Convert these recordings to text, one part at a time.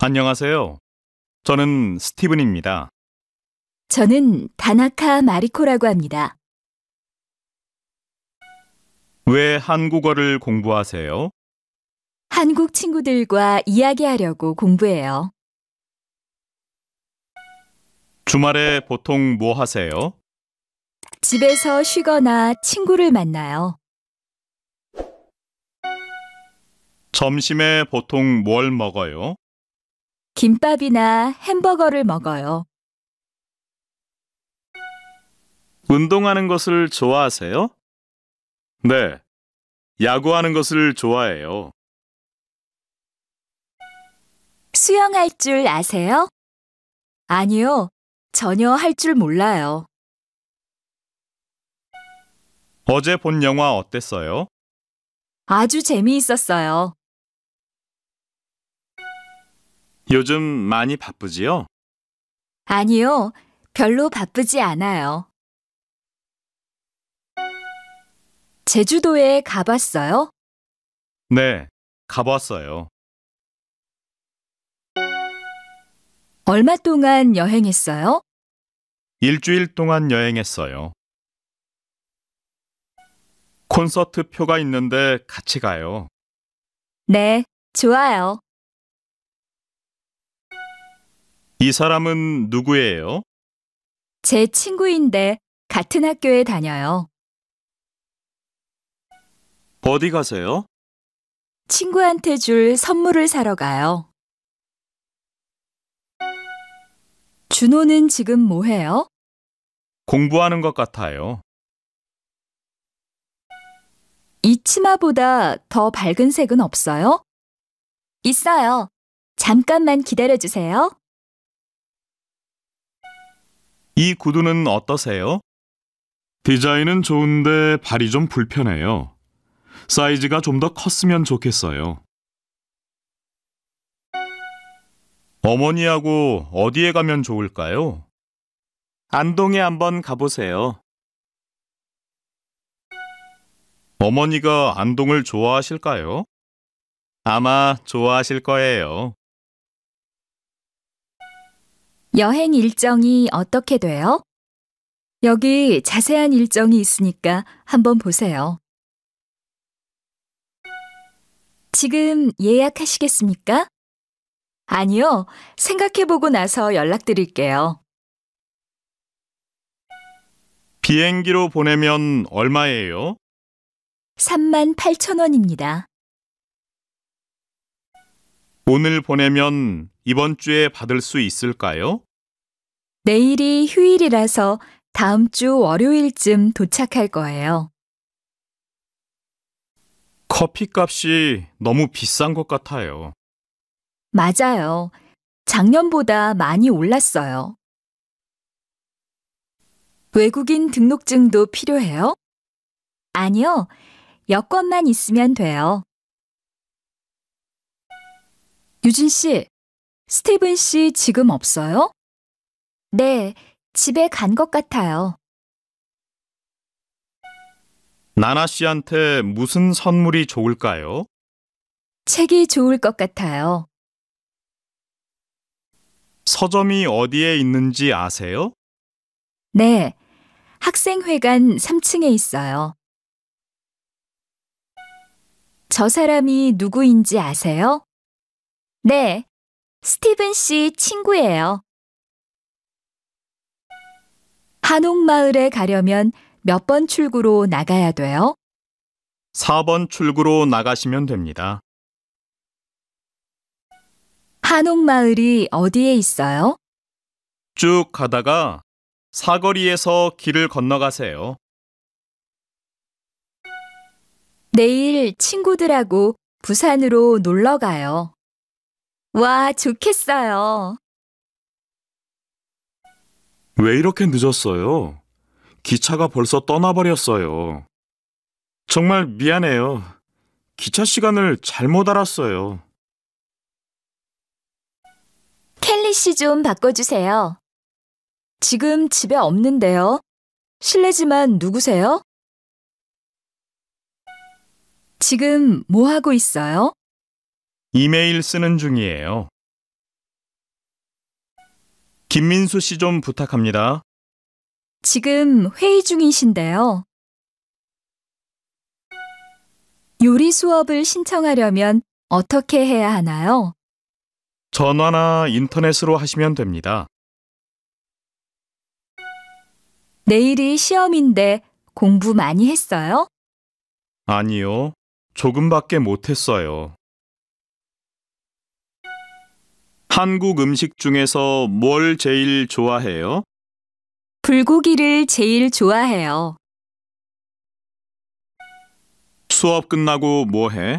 안녕하세요. 저는 스티븐입니다. 저는 다나카 마리코라고 합니다. 왜 한국어를 공부하세요? 한국 친구들과 이야기하려고 공부해요. 주말에 보통 뭐 하세요? 집에서 쉬거나 친구를 만나요. 점심에 보통 뭘 먹어요? 김밥이나 햄버거를 먹어요. 운동하는 것을 좋아하세요? 네. 야구하는 것을 좋아해요. 수영할 줄 아세요? 아니요. 전혀 할 줄 몰라요. 어제 본 영화 어땠어요? 아주 재미있었어요. 요즘 많이 바쁘지요? 아니요, 별로 바쁘지 않아요. 제주도에 가봤어요? 네, 가봤어요. 얼마 동안 여행했어요? 일주일 동안 여행했어요. 콘서트 표가 있는데 같이 가요. 네, 좋아요. 이 사람은 누구예요? 제 친구인데 같은 학교에 다녀요. 어디 가세요? 친구한테 줄 선물을 사러 가요. 준호는 지금 뭐 해요? 공부하는 것 같아요. 이 치마보다 더 밝은 색은 없어요? 있어요. 잠깐만 기다려 주세요. 이 구두는 어떠세요? 디자인은 좋은데 발이 좀 불편해요. 사이즈가 좀 더 컸으면 좋겠어요. 어머니하고 어디에 가면 좋을까요? 안동에 한번 가보세요. 어머니가 안동을 좋아하실까요? 아마 좋아하실 거예요. 여행 일정이 어떻게 돼요? 여기 자세한 일정이 있으니까 한번 보세요. 지금 예약하시겠습니까? 아니요. 생각해보고 나서 연락드릴게요. 비행기로 보내면 얼마예요? 3만 8천 원입니다. 오늘 보내면 이번 주에 받을 수 있을까요? 내일이 휴일이라서 다음 주 월요일쯤 도착할 거예요. 커피값이 너무 비싼 것 같아요. 맞아요. 작년보다 많이 올랐어요. 외국인 등록증도 필요해요? 아니요. 여권만 있으면 돼요. 유진 씨, 스티븐 씨 지금 없어요? 네, 집에 간 것 같아요. 나나 씨한테 무슨 선물이 좋을까요? 책이 좋을 것 같아요. 서점이 어디에 있는지 아세요? 네, 학생회관 3층에 있어요. 저 사람이 누구인지 아세요? 네, 스티븐 씨 친구예요. 한옥마을에 가려면 몇 번 출구로 나가야 돼요? 4번 출구로 나가시면 됩니다. 한옥마을이 어디에 있어요? 쭉 가다가 사거리에서 길을 건너가세요. 내일 친구들하고 부산으로 놀러 가요. 와, 좋겠어요. 왜 이렇게 늦었어요? 기차가 벌써 떠나버렸어요. 정말 미안해요. 기차 시간을 잘못 알았어요. 켈리 씨 좀 바꿔주세요. 지금 집에 없는데요. 실례지만 누구세요? 지금 뭐 하고 있어요? 이메일 쓰는 중이에요. 김민수 씨 좀 부탁합니다. 지금 회의 중이신데요. 요리 수업을 신청하려면 어떻게 해야 하나요? 전화나 인터넷으로 하시면 됩니다. 내일이 시험인데 공부 많이 했어요? 아니요. 조금밖에 못했어요. 한국 음식 중에서 뭘 제일 좋아해요? 불고기를 제일 좋아해요. 수업 끝나고 뭐 해?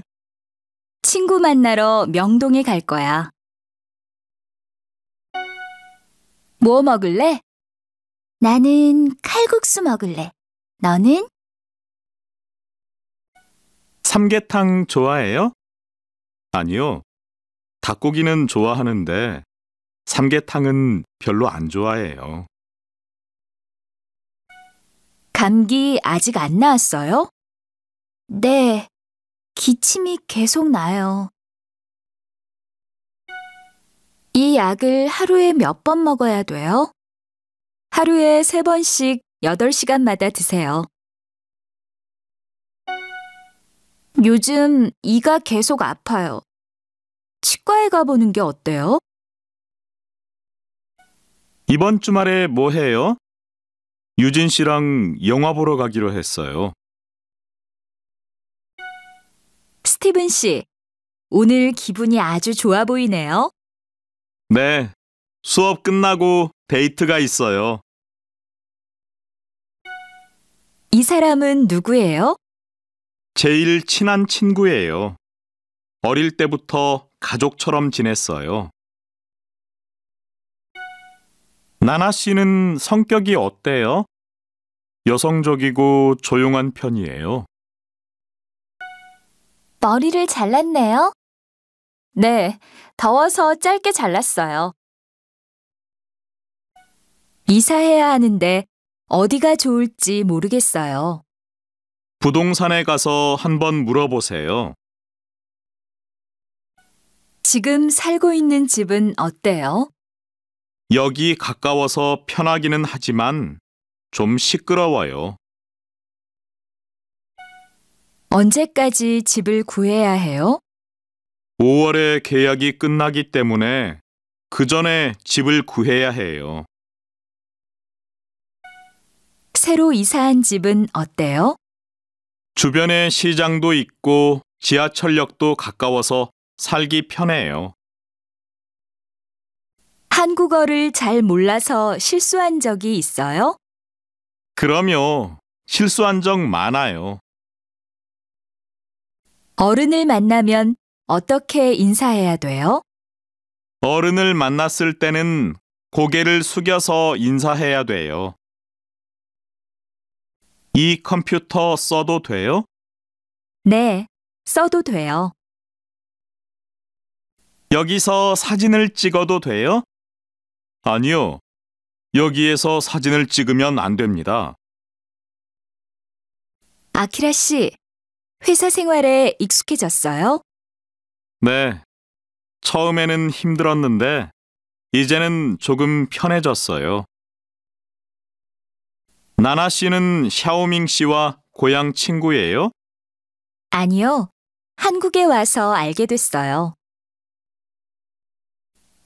친구 만나러 명동에 갈 거야. 뭐 먹을래? 나는 칼국수 먹을래. 너는? 삼계탕 좋아해요? 아니요. 닭고기는 좋아하는데 삼계탕은 별로 안 좋아해요. 감기 아직 안 나았어요? 네, 기침이 계속 나요. 이 약을 하루에 몇 번 먹어야 돼요? 하루에 세번씩 8시간마다 드세요. 요즘 이가 계속 아파요. 치과에 가보는 게 어때요? 이번 주말에 뭐 해요? 유진 씨랑 영화 보러 가기로 했어요. 스티븐 씨, 오늘 기분이 아주 좋아 보이네요. 네, 수업 끝나고 데이트가 있어요. 이 사람은 누구예요? 제일 친한 친구예요. 어릴 때부터 가족처럼 지냈어요. 나나 씨는 성격이 어때요? 여성적이고 조용한 편이에요. 머리를 잘랐네요. 네, 더워서 짧게 잘랐어요. 이사해야 하는데 어디가 좋을지 모르겠어요. 부동산에 가서 한번 물어보세요. 지금 살고 있는 집은 어때요? 여기 가까워서 편하기는 하지만 좀 시끄러워요. 언제까지 집을 구해야 해요? 5월에 계약이 끝나기 때문에 그 전에 집을 구해야 해요. 새로 이사한 집은 어때요? 주변에 시장도 있고 지하철역도 가까워서 살기 편해요. 한국어를 잘 몰라서 실수한 적이 있어요? 그럼요. 실수한 적 많아요. 어른을 만나면 어떻게 인사해야 돼요? 어른을 만났을 때는 고개를 숙여서 인사해야 돼요. 이 컴퓨터 써도 돼요? 네, 써도 돼요. 여기서 사진을 찍어도 돼요? 아니요. 여기에서 사진을 찍으면 안 됩니다. 아키라 씨, 회사 생활에 익숙해졌어요? 네. 처음에는 힘들었는데, 이제는 조금 편해졌어요. 나나 씨는 샤오밍 씨와 고향 친구예요? 아니요. 한국에 와서 알게 됐어요.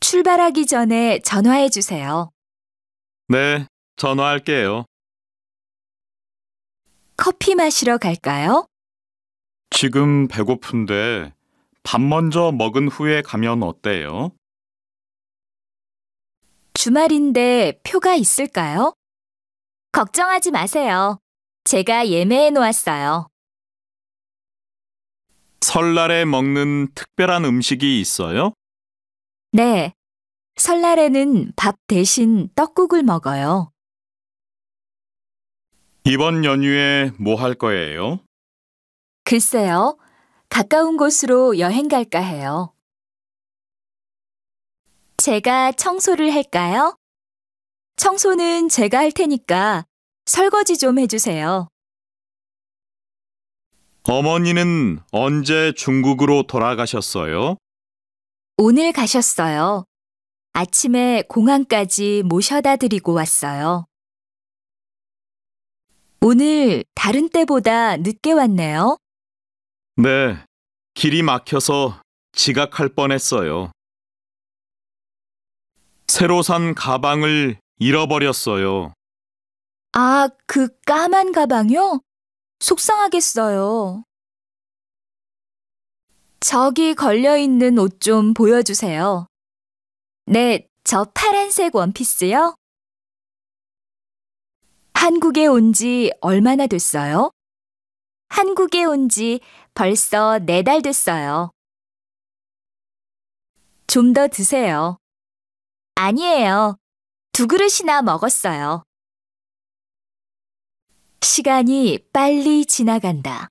출발하기 전에 전화해 주세요. 네, 전화할게요. 커피 마시러 갈까요? 지금 배고픈데 밥 먼저 먹은 후에 가면 어때요? 주말인데 표가 있을까요? 걱정하지 마세요. 제가 예매해 놓았어요. 설날에 먹는 특별한 음식이 있어요? 네. 설날에는 밥 대신 떡국을 먹어요. 이번 연휴에 뭐 할 거예요? 글쎄요. 가까운 곳으로 여행 갈까 해요. 제가 청소를 할까요? 청소는 제가 할 테니까 설거지 좀 해주세요. 어머니는 언제 중국으로 돌아가셨어요? 오늘 가셨어요. 아침에 공항까지 모셔다 드리고 왔어요. 오늘 다른 때보다 늦게 왔네요. 네, 길이 막혀서 지각할 뻔했어요. 새로 산 가방을 잃어버렸어요. 아, 그 까만 가방요? 속상하겠어요. 저기 걸려있는 옷 좀 보여주세요. 네, 저 파란색 원피스요. 한국에 온 지 얼마나 됐어요? 한국에 온 지 벌써 네 달 됐어요. 좀 더 드세요. 아니에요. 두 그릇이나 먹었어요. 시간이 빨리 지나간다.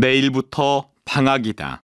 내일부터 방학이다.